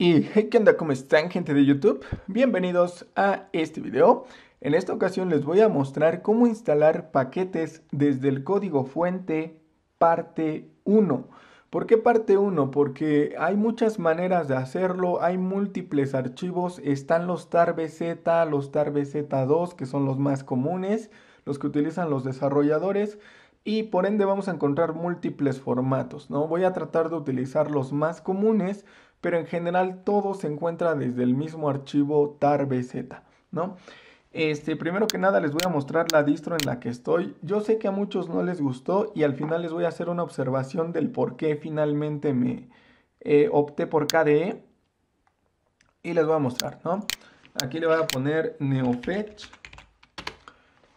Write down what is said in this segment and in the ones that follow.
Y hey, ¿qué onda? ¿Cómo están gente de YouTube? Bienvenidos a este video. En esta ocasión les voy a mostrar cómo instalar paquetes desde el código fuente parte 1. ¿Por qué parte 1? Porque hay muchas maneras de hacerlo, hay múltiples archivos, están los tarbz, los tarbz2 que son los más comunes, los que utilizan los desarrolladores y por ende vamos a encontrar múltiples formatos, ¿no? Voy a tratar de utilizar los más comunes pero en general todo se encuentra desde el mismo archivo tarbz, ¿no? Este, primero que nada les voy a mostrar la distro en la que estoy. Yo sé que a muchos no les gustó y al final les voy a hacer una observación del por qué finalmente me eh, opté por KDE. Y les voy a mostrar, ¿no? Aquí le voy a poner NeoFetch.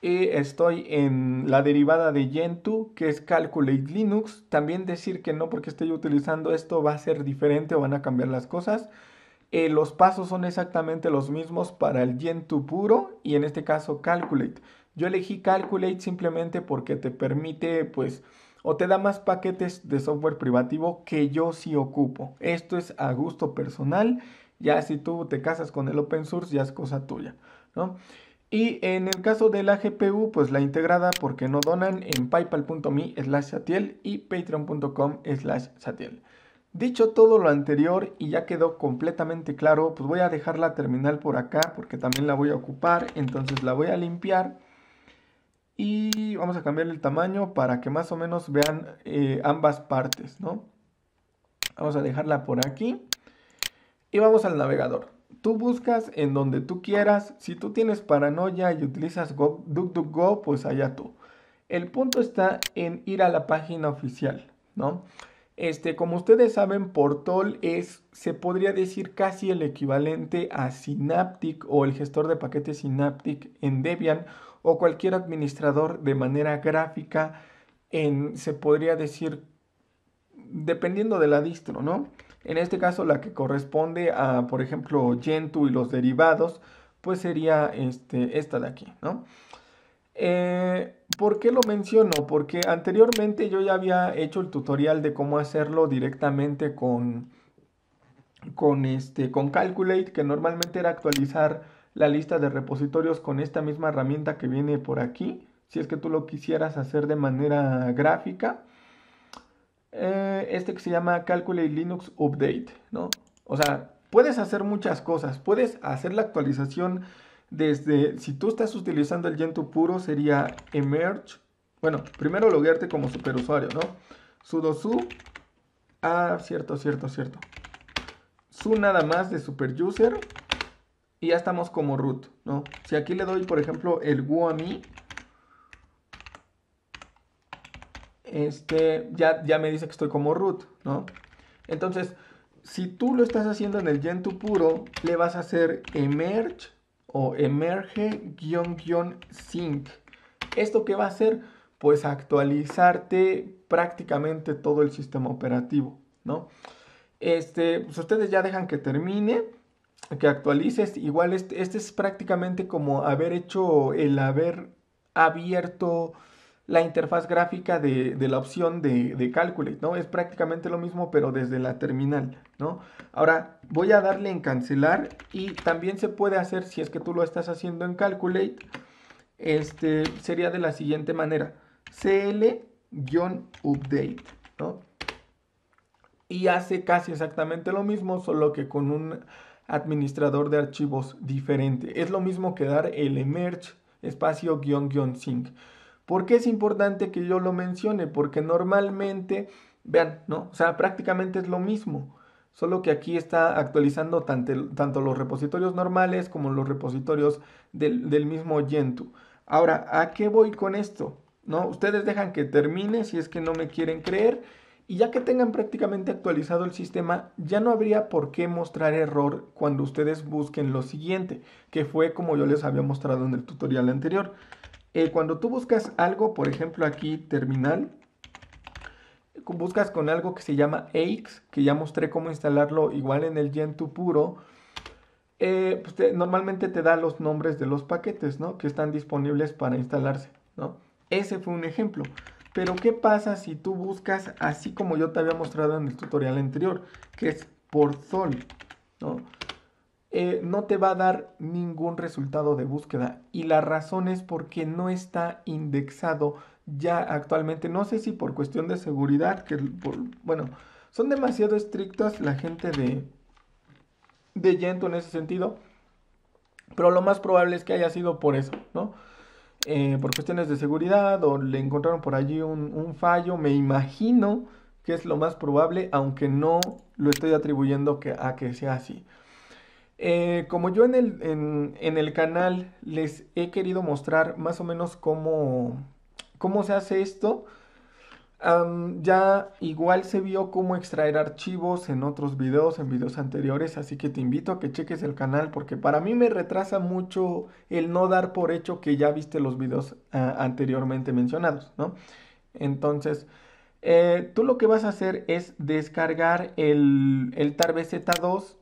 Y estoy en la derivada de Gentoo, que es Calculate Linux. También decir que no porque estoy utilizando esto va a ser diferente o van a cambiar las cosas. Eh, los pasos son exactamente los mismos para el Gentoo puro y en este caso Calculate. Yo elegí Calculate simplemente porque te permite, pues, o te da más paquetes de software privativo que yo sí ocupo. Esto es a gusto personal. Ya si tú te casas con el open source, ya es cosa tuya, ¿no? Y en el caso de la GPU, pues la integrada porque no donan en paypal.me slash satiel y patreon.com slash satiel. Dicho todo lo anterior y ya quedó completamente claro, pues voy a dejar la terminal por acá porque también la voy a ocupar, entonces la voy a limpiar y vamos a cambiar el tamaño para que más o menos vean eh, ambas partes, ¿no? Vamos a dejarla por aquí y vamos al navegador tú buscas en donde tú quieras. Si tú tienes paranoia y utilizas Go, DuckDuckGo, pues allá tú. El punto está en ir a la página oficial, ¿no? Este, como ustedes saben, Portol es, se podría decir, casi el equivalente a Synaptic o el gestor de paquetes Synaptic en Debian o cualquier administrador de manera gráfica en, se podría decir, dependiendo de la distro, ¿no? En este caso, la que corresponde a, por ejemplo, Gentoo y los derivados, pues sería este, esta de aquí, ¿no? Eh, ¿Por qué lo menciono? Porque anteriormente yo ya había hecho el tutorial de cómo hacerlo directamente con, con, este, con Calculate, que normalmente era actualizar la lista de repositorios con esta misma herramienta que viene por aquí, si es que tú lo quisieras hacer de manera gráfica. Eh, este que se llama Calculate Linux Update, ¿no? O sea, puedes hacer muchas cosas, puedes hacer la actualización desde, si tú estás utilizando el Gentoo puro, sería emerge, bueno, primero loguearte como superusuario, ¿no? sudo su, ah, cierto, cierto, cierto, su nada más de superuser, y ya estamos como root, ¿no? Si aquí le doy, por ejemplo, el guami este, ya, ya me dice que estoy como root, ¿no? Entonces, si tú lo estás haciendo en el Gentoo puro, le vas a hacer emerge o emerge-sync. ¿Esto qué va a hacer? Pues actualizarte prácticamente todo el sistema operativo, ¿no? Este, pues ustedes ya dejan que termine, que actualices. Igual este, este es prácticamente como haber hecho el haber abierto la interfaz gráfica de, la opción de, de, Calculate, ¿no? Es prácticamente lo mismo, pero desde la terminal, ¿no? Ahora, voy a darle en cancelar y también se puede hacer, si es que tú lo estás haciendo en Calculate, este, sería de la siguiente manera, cl-update, ¿no? Y hace casi exactamente lo mismo, solo que con un administrador de archivos diferente. Es lo mismo que dar el emerge espacio-sync. ¿Por qué es importante que yo lo mencione? Porque normalmente, vean, ¿no? O sea, prácticamente es lo mismo, solo que aquí está actualizando tanto, los repositorios normales como los repositorios del, del mismo Gentoo. Ahora, ¿a qué voy con esto? ¿No? Ustedes dejan que termine si es que no me quieren creer. Y ya que tengan prácticamente actualizado el sistema, ya no habría por qué mostrar error cuando ustedes busquen lo siguiente, que fue como yo les había mostrado en el tutorial anterior. Eh, cuando tú buscas algo, por ejemplo aquí terminal, buscas con algo que se llama AX, que ya mostré cómo instalarlo igual en el Gentoo puro, eh, pues normalmente te da los nombres de los paquetes ¿no? que están disponibles para instalarse. ¿no? Ese fue un ejemplo. Pero ¿qué pasa si tú buscas así como yo te había mostrado en el tutorial anterior? Que es por sol. ¿no? Eh, no te va a dar ningún resultado de búsqueda. Y la razón es porque no está indexado ya actualmente. No sé si por cuestión de seguridad, que bueno, son demasiado estrictas la gente de, de Yento en ese sentido. Pero lo más probable es que haya sido por eso, ¿no? Eh, por cuestiones de seguridad o le encontraron por allí un, un fallo, me imagino que es lo más probable, aunque no lo estoy atribuyendo que, a que sea así. Eh, como yo en el, canal les he querido mostrar más o menos cómo, cómo se hace esto, ya igual se vio cómo extraer archivos en otros videos, en videos anteriores, así que te invito a que cheques el canal porque para mí me retrasa mucho el no dar por hecho que ya viste los videos ah, anteriormente mencionados, ¿no? Entonces... Eh, tú lo que vas a hacer es descargar el, el 2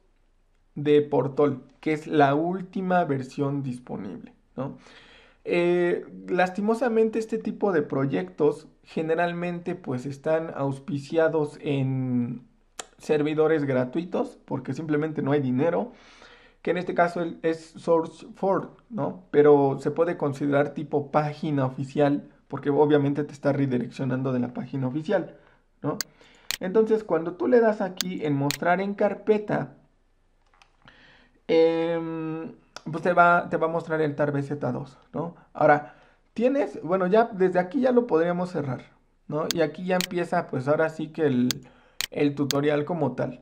de Portol, que es la última versión disponible. ¿no? Eh, lastimosamente este tipo de proyectos generalmente pues están auspiciados en servidores gratuitos porque simplemente no hay dinero que en este caso es SourceForge, ¿no? Pero se puede considerar tipo página oficial porque obviamente te está redireccionando de la página oficial, ¿no? Entonces, cuando tú le das aquí en mostrar en carpeta, Em, pues te va, te va a mostrar el tar BZ2, ¿no? Ahora, tienes, bueno, ya desde aquí ya lo podríamos cerrar, ¿no? Y aquí ya empieza, pues ahora sí que el, tutorial como tal.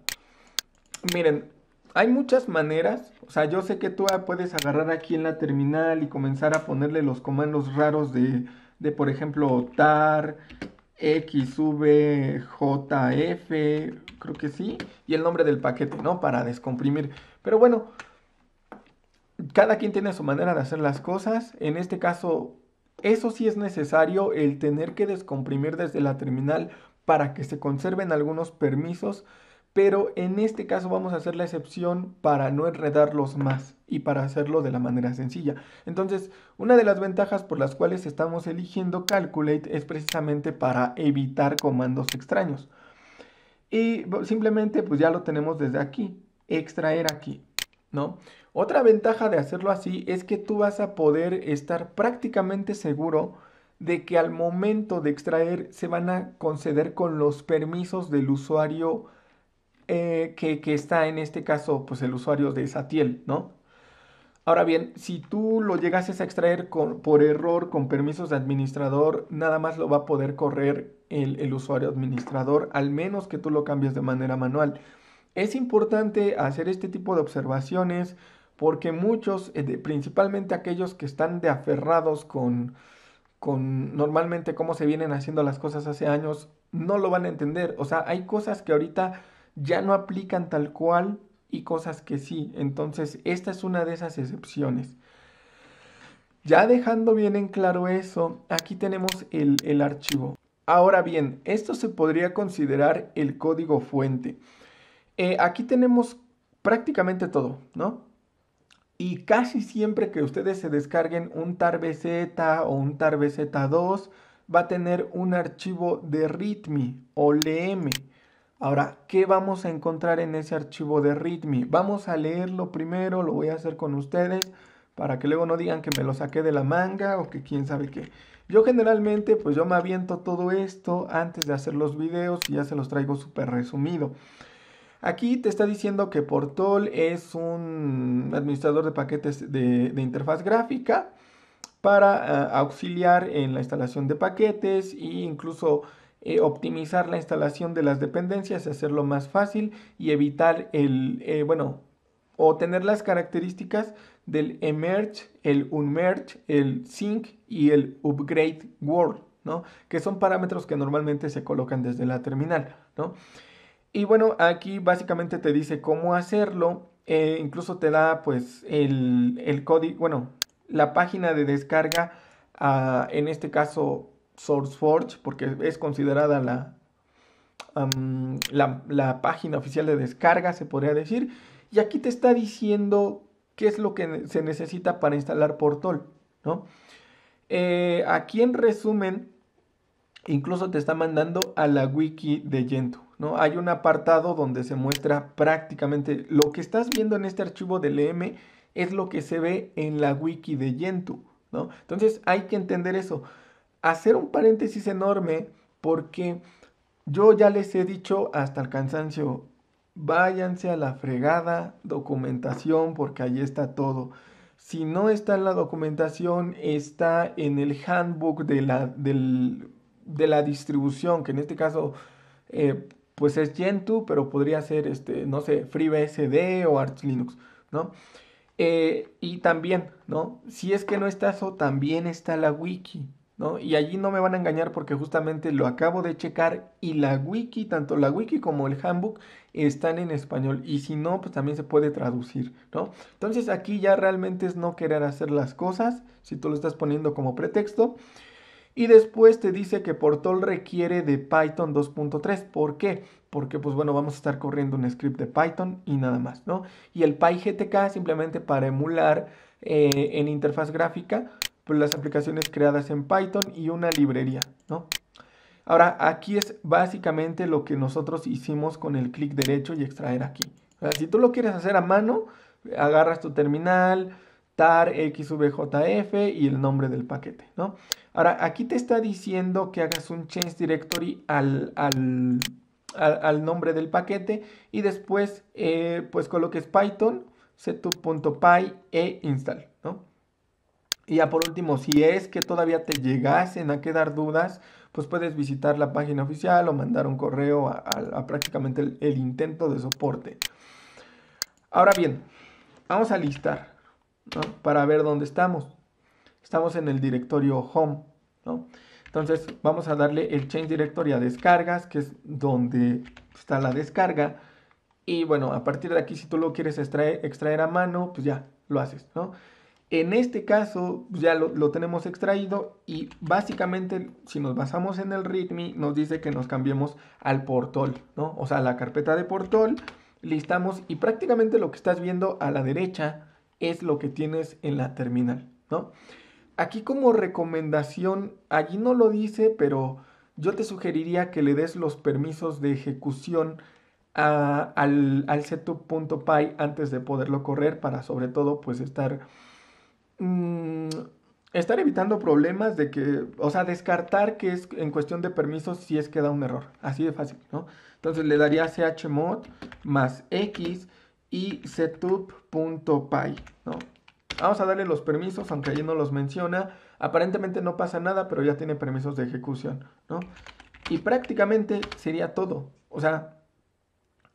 Miren, hay muchas maneras, o sea, yo sé que tú puedes agarrar aquí en la terminal y comenzar a ponerle los comandos raros de, de por ejemplo, tar, XVJF, creo que sí, y el nombre del paquete, ¿no? Para descomprimir. Pero bueno, cada quien tiene su manera de hacer las cosas. En este caso, eso sí es necesario, el tener que descomprimir desde la terminal para que se conserven algunos permisos pero en este caso vamos a hacer la excepción para no enredarlos más y para hacerlo de la manera sencilla. Entonces, una de las ventajas por las cuales estamos eligiendo Calculate es precisamente para evitar comandos extraños. Y simplemente pues ya lo tenemos desde aquí, extraer aquí, ¿no? Otra ventaja de hacerlo así es que tú vas a poder estar prácticamente seguro de que al momento de extraer se van a conceder con los permisos del usuario eh, que, está en este caso pues el usuario de Satiel, ¿no? Ahora bien, si tú lo llegases a extraer por error con permisos de administrador, nada más lo va a poder correr el, usuario administrador, al menos que tú lo cambies de manera manual. Es importante hacer este tipo de observaciones porque muchos, eh, principalmente aquellos que están de aferrados con, con normalmente cómo se vienen haciendo las cosas hace años, no lo van a entender. O sea, hay cosas que ahorita ya no aplican tal cual y cosas que sí. Entonces, esta es una de esas excepciones. Ya dejando bien en claro eso, aquí tenemos el, archivo. Ahora bien, esto se podría considerar el código fuente. Eh, aquí tenemos prácticamente todo, ¿no? Y casi siempre que ustedes se descarguen un tarbz o un tarbz2, va a tener un archivo de readme o lm. Ahora, ¿qué vamos a encontrar en ese archivo de README? Vamos a leerlo primero, lo voy a hacer con ustedes para que luego no digan que me lo saqué de la manga o que quién sabe qué. Yo generalmente pues yo me aviento todo esto antes de hacer los videos y ya se los traigo súper resumido. Aquí te está diciendo que Portol es un administrador de paquetes de, interfaz gráfica para eh, auxiliar en la instalación de paquetes e incluso eh, optimizar la instalación de las dependencias, hacerlo más fácil y evitar el, eh, bueno, o tener las características del emerge, el unmerge, el sync y el upgrade world, ¿no? Que son parámetros que normalmente se colocan desde la terminal, ¿no? Y bueno, aquí básicamente te dice cómo hacerlo, eh, incluso te da pues el, código, bueno, la página de descarga, ah, en este caso SourceForge, porque es considerada la, la, página oficial de descarga, se podría decir. Y aquí te está diciendo qué es lo que se necesita para instalar portal ¿no? Eh, aquí en resumen, incluso te está mandando a la wiki de Gentoo, ¿no? Hay un apartado donde se muestra prácticamente lo que estás viendo en este archivo del EM es lo que se ve en la wiki de Gentoo, ¿no? Entonces hay que entender eso hacer un paréntesis enorme porque yo ya les he dicho hasta el cansancio, váyanse a la fregada documentación porque ahí está todo. Si no está en la documentación, está en el handbook de la, de la distribución, que en este caso eh, pues es Gentoo, pero podría ser, este, no sé, FreeBSD o Arch Linux, ¿no? Eh, y también, ¿no? Si es que no está eso, también está la wiki. Y allí no me van a engañar porque justamente lo acabo de checar y la wiki, tanto la wiki como el handbook están en español y si no, pues también se puede traducir, ¿no? Entonces aquí ya realmente es no querer hacer las cosas, si tú lo estás poniendo como pretexto. Y después te dice que Portal requiere de Python 2.3. ¿Por qué? Porque, pues bueno, vamos a estar corriendo un script de Python y nada más, ¿no? Y el PyGTK simplemente para emular eh, en interfaz gráfica pues, las aplicaciones creadas en Python y una librería, ¿no? Ahora, aquí es básicamente lo que nosotros hicimos con el clic derecho y extraer aquí. si tú lo quieres hacer a mano, agarras tu terminal, tar xvjf y el nombre del paquete, ¿no? Ahora, aquí te está diciendo que hagas un change directory al, al, nombre del paquete y después, eh, pues coloques python setup.py e install, ¿no? Y ya por último, si es que todavía te llegasen a quedar dudas, pues puedes visitar la página oficial o mandar un correo a, prácticamente el, intento de soporte. Ahora bien, vamos a listar para ver dónde estamos. Estamos en el directorio home. ¿no? Entonces vamos a darle el change directory a descargas, que es donde está la descarga. Y bueno, a partir de aquí, si tú lo quieres extraer, extraer a mano, pues ya lo haces. ¿no? En este caso pues, ya lo, tenemos extraído y básicamente si nos basamos en el README nos dice que nos cambiemos al portal, ¿no? O sea, la carpeta de portal, listamos y prácticamente lo que estás viendo a la derecha es lo que tienes en la terminal, ¿no? Aquí como recomendación, allí no lo dice, pero yo te sugeriría que le des los permisos de ejecución al, al setup.py antes de poderlo correr para sobre todo pues estar Mm, estar evitando problemas de que, o sea, descartar que es en cuestión de permisos si es que da un error. Así de fácil, ¿no? Entonces le daría chmod más x y setup.py, ¿no? Vamos a darle los permisos, aunque ahí no los menciona. Aparentemente no pasa nada, pero ya tiene permisos de ejecución, ¿no? Y prácticamente sería todo. O sea,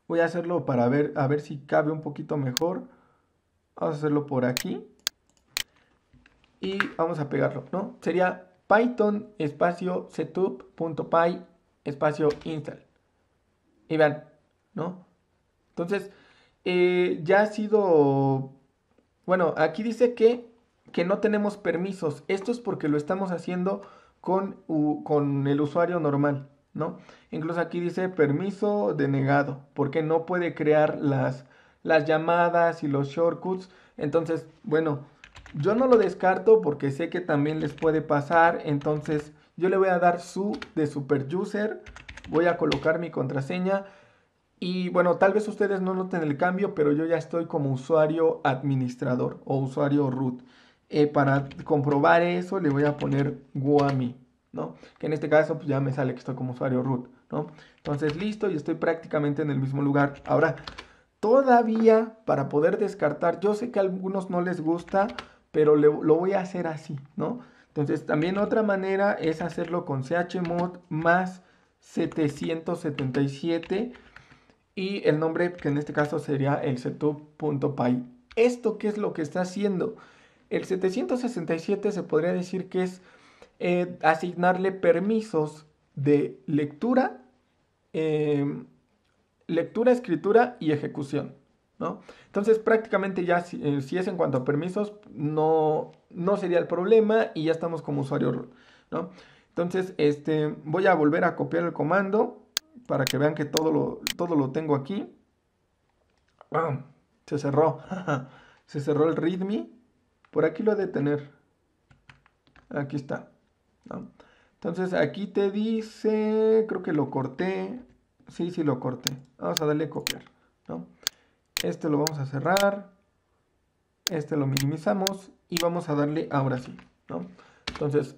voy a hacerlo para ver, a ver si cabe un poquito mejor. Vamos a hacerlo por aquí y vamos a pegarlo, ¿no? Sería python espacio setup.py espacio install. Y vean, ¿no? Entonces, eh, ya ha sido... Bueno, aquí dice que, que no tenemos permisos. Esto es porque lo estamos haciendo con, con el usuario normal, ¿no? Incluso aquí dice permiso denegado, porque no puede crear las, las llamadas y los shortcuts. Entonces, bueno, yo no lo descarto porque sé que también les puede pasar. Entonces yo le voy a dar su de superuser, Voy a colocar mi contraseña. Y bueno, tal vez ustedes no noten el cambio, pero yo ya estoy como usuario administrador o usuario root. Eh, para comprobar eso le voy a poner Guami, ¿no? Que en este caso pues, ya me sale que estoy como usuario root, ¿no? Entonces listo y estoy prácticamente en el mismo lugar. Ahora todavía para poder descartar, yo sé que a algunos no les gusta, pero lo voy a hacer así, ¿no? Entonces también otra manera es hacerlo con chmod más 777 y el nombre que en este caso sería el setup.py. ¿Esto qué es lo que está haciendo? El 767 se podría decir que es eh, asignarle permisos de lectura, em, lectura, escritura y ejecución. ¿no? Entonces prácticamente ya eh, si, es en cuanto a permisos, no, no sería el problema y ya estamos como usuario. ¿no? Entonces este, voy a volver a copiar el comando para que vean que todo lo, todo lo tengo aquí. Se cerró. Se cerró el readme. Por aquí lo he de tener. Aquí está. Entonces aquí te dice, creo que lo corté. Sí, sí lo corté. Vamos a darle copiar, ¿no? Este lo vamos a cerrar. Este lo minimizamos y vamos a darle ahora sí, ¿no? Entonces,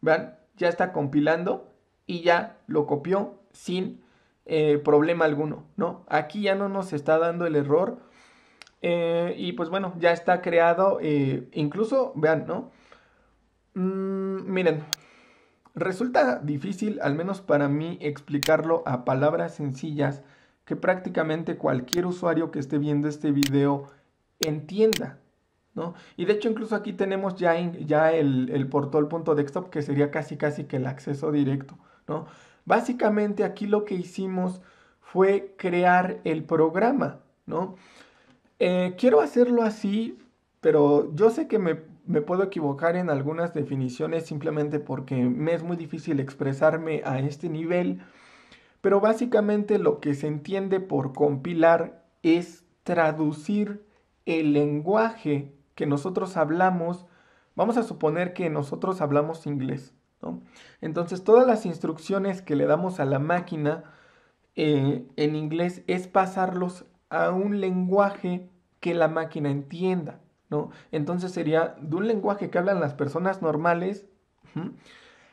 vean, ya está compilando y ya lo copió sin eh, problema alguno, ¿no? Aquí ya no nos está dando el error eh, y pues bueno, ya está creado, eh, incluso, vean, ¿no? Mm, miren, Resulta difícil, al menos para mí, explicarlo a palabras sencillas que prácticamente cualquier usuario que esté viendo este video entienda. ¿no? Y de hecho incluso aquí tenemos ya, ya el, el portal.desktop que sería casi casi que el acceso directo. ¿no? Básicamente aquí lo que hicimos fue crear el programa. ¿no? Eh, quiero hacerlo así, pero yo sé que me me puedo equivocar en algunas definiciones simplemente porque me es muy difícil expresarme a este nivel, pero básicamente lo que se entiende por compilar es traducir el lenguaje que nosotros hablamos, vamos a suponer que nosotros hablamos inglés, Entonces todas las instrucciones que le damos a la máquina eh, en inglés es pasarlos a un lenguaje que la máquina entienda. Entonces sería de un lenguaje que hablan las personas normales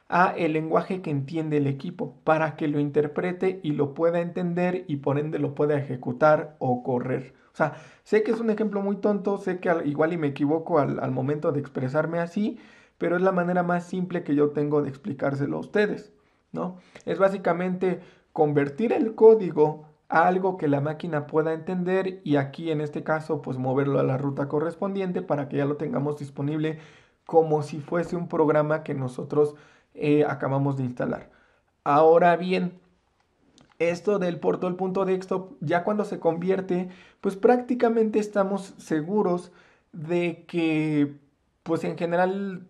a el lenguaje que entiende el equipo para que lo interprete y lo pueda entender y por ende lo pueda ejecutar o correr. O sea, sé que es un ejemplo muy tonto, sé que igual y me equivoco al, al momento de expresarme así, pero es la manera más simple que yo tengo de explicárselo a ustedes, ¿no? Es básicamente convertir el código algo que la máquina pueda entender y aquí en este caso pues moverlo a la ruta correspondiente para que ya lo tengamos disponible como si fuese un programa que nosotros eh, acabamos de instalar. Ahora bien, esto del portal.desktop ya cuando se convierte pues prácticamente estamos seguros de que pues en general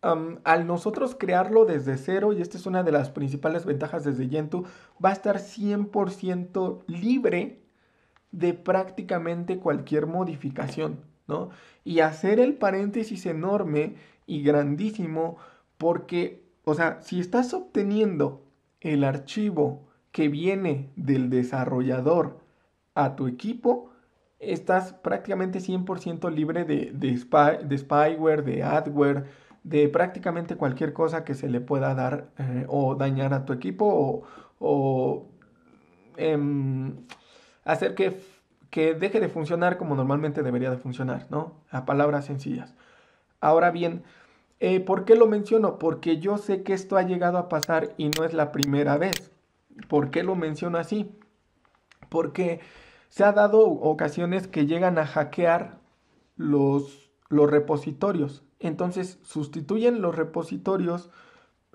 al nosotros crearlo desde cero, y esta es una de las principales ventajas desde Gentoo, va a estar 100% libre de prácticamente cualquier modificación, ¿no? Y hacer el paréntesis enorme y grandísimo porque, o sea, si estás obteniendo el archivo que viene del desarrollador a tu equipo, estás prácticamente 100% libre de, de spyware, de adware, de prácticamente cualquier cosa que se le pueda dar eh, o dañar a tu equipo o, em, hacer que, que deje de funcionar como normalmente debería de funcionar, ¿no? A palabras sencillas. Ahora bien, eh, ¿por qué lo menciono? Porque yo sé que esto ha llegado a pasar y no es la primera vez. ¿Por qué lo menciono así? Porque se ha dado ocasiones que llegan a hackear los, los repositorios entonces sustituyen los repositorios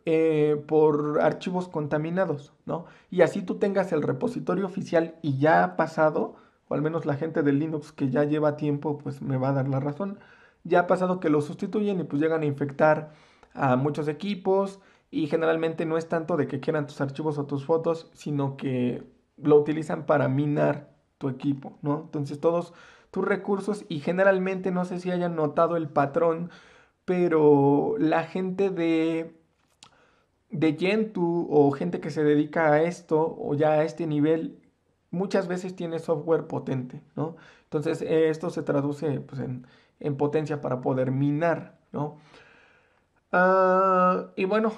eh, por archivos contaminados, ¿no? Y así tú tengas el repositorio oficial y ya ha pasado, o al menos la gente de Linux que ya lleva tiempo, pues me va a dar la razón, ya ha pasado que lo sustituyen y pues llegan a infectar a muchos equipos y generalmente no es tanto de que quieran tus archivos o tus fotos, sino que lo utilizan para minar tu equipo, ¿no? Entonces todos tus recursos y generalmente no sé si hayan notado el patrón pero la gente de de Gentoo o gente que se dedica a esto o ya a este nivel muchas veces tiene software potente, ¿no? Entonces eh, esto se traduce pues, en, potencia para poder minar, ¿no? Ah, y bueno,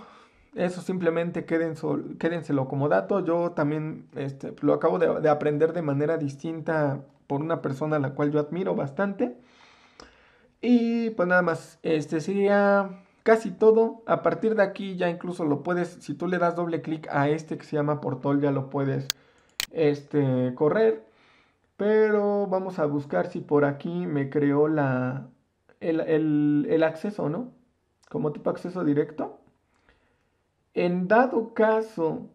eso simplemente quédense quédenselo como dato. Yo también este, lo acabo de aprender de manera distinta por una persona a la cual yo admiro bastante. Y pues nada más, este sería casi todo. A partir de aquí ya incluso lo puedes, si tú le das doble clic a este que se llama portal ya lo puedes este, correr. Pero vamos a buscar si por aquí me creó la, el, el acceso, ¿no? Como tipo acceso directo. En dado caso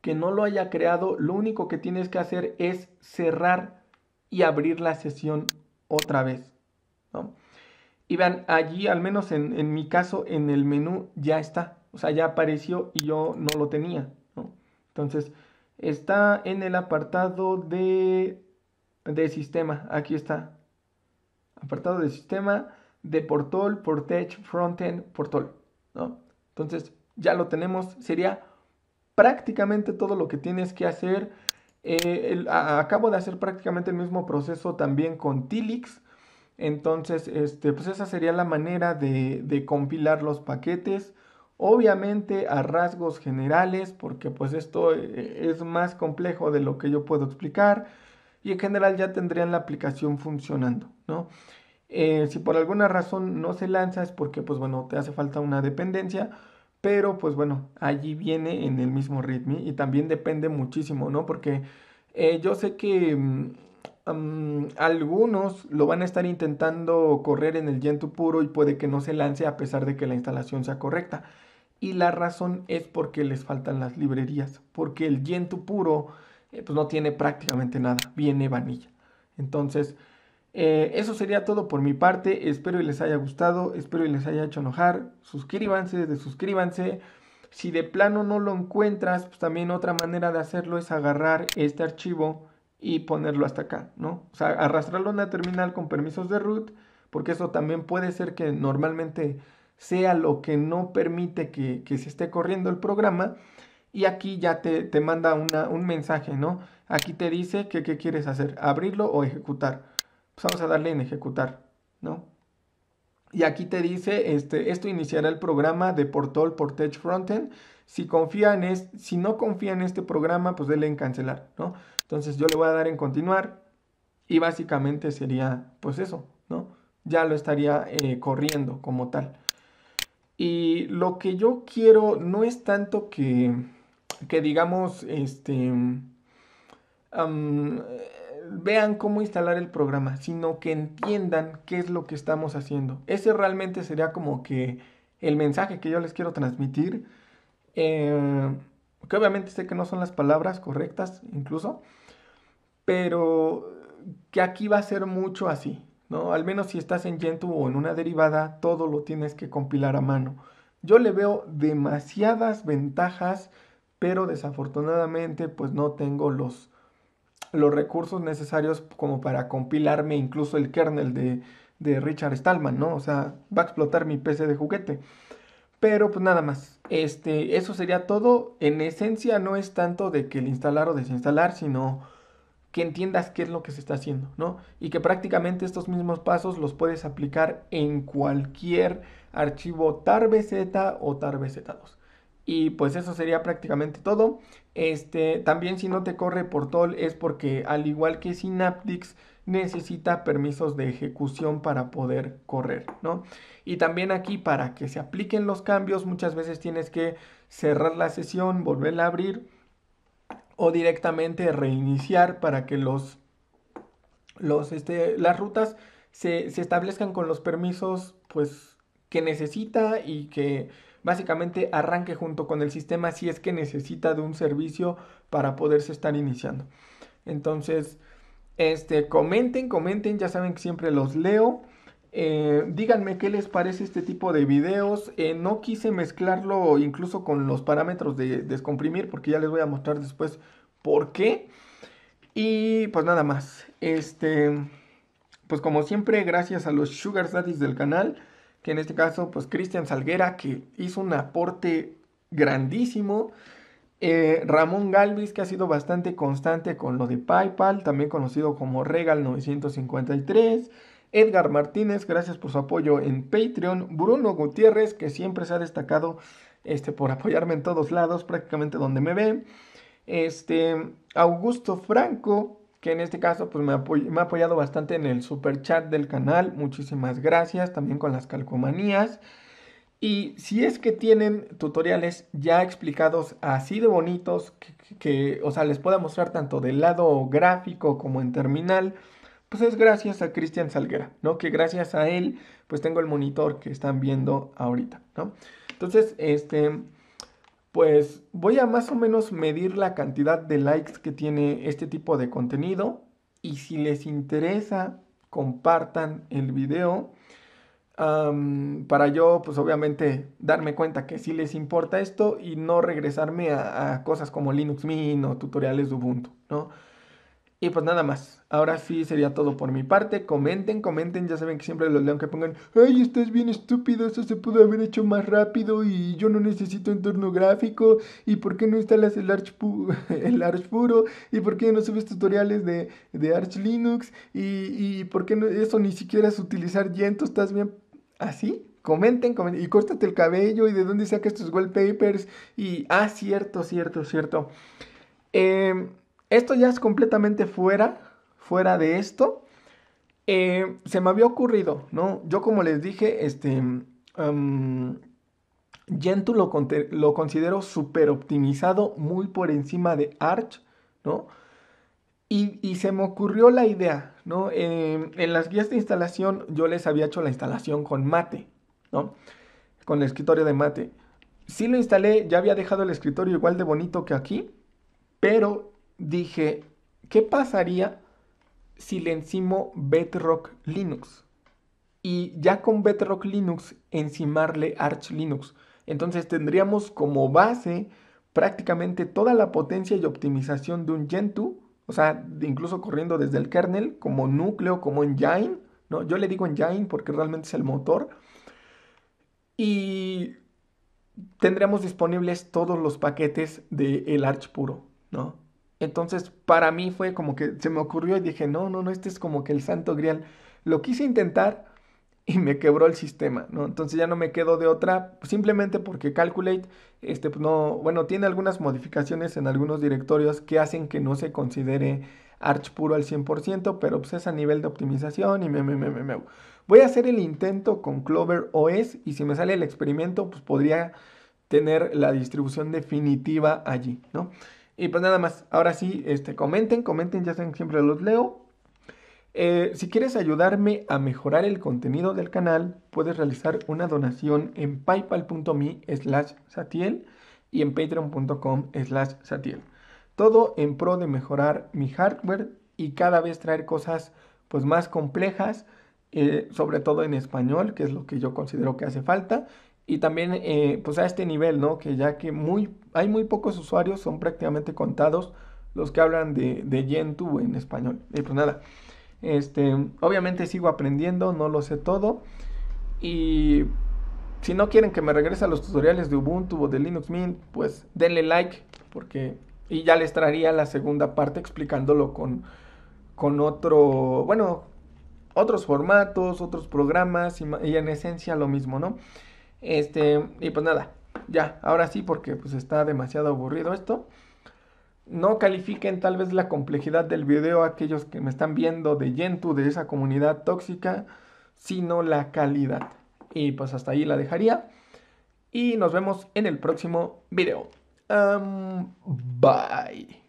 que no lo haya creado, lo único que tienes que hacer es cerrar y abrir la sesión otra vez. Y vean, allí, al menos en, mi caso, en el menú ya está. O sea, ya apareció y yo no lo tenía. ¿no? Entonces, está en el apartado de, sistema. Aquí está. Apartado de sistema, de portal, portage, frontend, portal. ¿no? Entonces, ya lo tenemos. Sería prácticamente todo lo que tienes que hacer. Eh, acabo de hacer prácticamente el mismo proceso también con Tilix. Entonces, este, pues esa sería la manera de, compilar los paquetes. Obviamente a rasgos generales, porque pues esto eh, es más complejo de lo que yo puedo explicar. Y en general ya tendrían la aplicación funcionando, ¿no? Eh, si por alguna razón no se lanza es porque, pues bueno, te hace falta una dependencia, pero pues bueno, allí viene en el mismo ritmo y también depende muchísimo, ¿no? Porque eh, yo sé que mm, algunos lo van a estar intentando correr en el Gentoo puro y puede que no se lance a pesar de que la instalación sea correcta. Y la razón es porque les faltan las librerías, porque el Gentoo puro eh, pues no tiene prácticamente nada, viene vanilla. Entonces, eh, eso sería todo por mi parte. Espero que les haya gustado, espero y les haya hecho enojar. Suscríbanse, desuscríbanse. Si de plano no lo encuentras, pues también otra manera de hacerlo es agarrar este archivo y ponerlo hasta acá, ¿no? O sea, arrastrarlo a una terminal con permisos de root, porque eso también puede ser que normalmente sea lo que no permite que, se esté corriendo el programa. Y aquí ya te, manda un mensaje, ¿no? Aquí te dice que qué quieres hacer, abrirlo o ejecutar. Pues vamos a darle en ejecutar, ¿no? Y aquí te dice, este, esto iniciará el programa de Portal Portage Frontend. Si, confía en es, si no confía en este programa, pues denle en cancelar, ¿no? Entonces yo le voy a dar en continuar y básicamente sería pues eso, ¿no? Ya lo estaría eh, corriendo como tal. Y lo que yo quiero no es tanto que, que digamos, este, vean cómo instalar el programa, sino que entiendan qué es lo que estamos haciendo. Ese realmente sería como que el mensaje que yo les quiero transmitir. Eh, que obviamente sé que no son las palabras correctas incluso, pero que aquí va a ser mucho así, ¿no? Al menos si estás en Gentoo o en una derivada, todo lo tienes que compilar a mano. Yo le veo demasiadas ventajas, pero desafortunadamente pues no tengo los, los recursos necesarios como para compilarme incluso el kernel de, de Richard Stallman, ¿no? O sea, va a explotar mi PC de juguete. Pero pues nada más. Este, eso sería todo. En esencia no es tanto de que el instalar o desinstalar, sino que entiendas qué es lo que se está haciendo, ¿no? Y que prácticamente estos mismos pasos los puedes aplicar en cualquier archivo tar.bz Z o tarbz 2 y pues eso sería prácticamente todo. Este, también si no te corre por es porque al igual que Synaptics necesita permisos de ejecución para poder correr, ¿no? Y también aquí para que se apliquen los cambios muchas veces tienes que cerrar la sesión, volverla a abrir o directamente reiniciar para que los, los este, las rutas se, se establezcan con los permisos pues que necesita y que básicamente arranque junto con el sistema si es que necesita de un servicio para poderse estar iniciando. Entonces, este, comenten, comenten, ya saben que siempre los leo. Eh, díganme qué les parece este tipo de videos. Eh, no quise mezclarlo incluso con los parámetros de descomprimir porque ya les voy a mostrar después por qué. Y pues nada más. Este, pues como siempre, gracias a los Sugar Daddies del canal que en este caso, pues Cristian Salguera, que hizo un aporte grandísimo. Eh, Ramón Galvis, que ha sido bastante constante con lo de PayPal, también conocido como Regal 953. Edgar Martínez, gracias por su apoyo en Patreon. Bruno Gutiérrez, que siempre se ha destacado este, por apoyarme en todos lados, prácticamente donde me ve. Este, Augusto Franco, que en este caso pues me, ha apoyado bastante en el super chat del canal. Muchísimas gracias. También con las calcomanías. Y si es que tienen tutoriales ya explicados así de bonitos, que, que, o sea, les pueda mostrar tanto del lado gráfico como en terminal, pues es gracias a Cristian Salguera, ¿no? Que gracias a él, pues tengo el monitor que están viendo ahorita, ¿no? Entonces, este, pues voy a más o menos medir la cantidad de likes que tiene este tipo de contenido. Y si les interesa, compartan el video. para yo, pues obviamente, darme cuenta que sí les importa esto y no regresarme a, a cosas como Linux Mint o tutoriales de Ubuntu, ¿no? Y pues nada más. Ahora sí sería todo por mi parte. Comenten, comenten. Ya saben que siempre los leo que pongan, ay, estás bien estúpido, eso se pudo haber hecho más rápido y yo no necesito entorno gráfico. ¿Y por qué no instalas el Arch, el puro? ¿Y por qué no subes tutoriales de, Arch Linux? ¿Y, ¿Y, por qué no, eso ni siquiera es utilizar Yento? ¿Estás bien así? Comenten, comenten. Y córtate el cabello y de dónde sacas tus wallpapers. Y, ah, cierto, cierto, cierto. Eh... Esto ya es completamente fuera, fuera de esto. Eh, se me había ocurrido, ¿no? Yo como les dije, este... Gentoo lo, considero súper optimizado, muy por encima de Arch, ¿no? Y, se me ocurrió la idea, ¿no? Em, en las guías de instalación yo les había hecho la instalación con Mate, ¿no? Con el escritorio de Mate. Sí lo instalé, ya había dejado el escritorio igual de bonito que aquí, pero dije, ¿qué pasaría si le encimo Bedrock Linux? Y ya con Bedrock Linux, encimarle Arch Linux. Entonces tendríamos como base prácticamente toda la potencia y optimización de un Gentoo, o sea, incluso corriendo desde el kernel, como núcleo, como engine, ¿no? Yo le digo engine porque realmente es el motor. Y tendríamos disponibles todos los paquetes del el Arch puro, ¿no? Entonces, para mí fue como que se me ocurrió y dije, no, no, no, este es como que el santo grial. Lo quise intentar y me quebró el sistema, ¿no? Entonces ya no me quedo de otra, pues, simplemente porque Calculate, este, pues, no, bueno, tiene algunas modificaciones en algunos directorios que hacen que no se considere Arch puro al 100%, pero pues es a nivel de optimización y me, me, me, me, Voy a hacer el intento con Clover OS y si me sale el experimento, pues podría tener la distribución definitiva allí, ¿no? Y pues nada más, ahora sí, este, comenten, comenten, ya saben, siempre los leo. Eh, si quieres ayudarme a mejorar el contenido del canal, puedes realizar una donación en paypal.me slash satiel y en patreon.com slash satiel. Todo en pro de mejorar mi hardware y cada vez traer cosas pues más complejas eh, sobre todo en español, que es lo que yo considero que hace falta. Y también, eh, pues a este nivel, ¿no? Que ya que muy, hay muy pocos usuarios, son prácticamente contados los que hablan de, de Gentoo en español. Y pues nada, este, obviamente sigo aprendiendo, no lo sé todo. Y si no quieren que me regrese a los tutoriales de Ubuntu o de Linux Mint, pues denle like, porque... Y ya les traería la segunda parte explicándolo con, con otro, bueno, otros formatos, otros programas y, en esencia lo mismo, ¿no? Este, y pues nada, ya, ahora sí porque pues está demasiado aburrido esto. No califiquen tal vez la complejidad del video aquellos que me están viendo de Gentoo, de esa comunidad tóxica, sino la calidad. Y pues hasta ahí la dejaría. Y nos vemos en el próximo video. bye.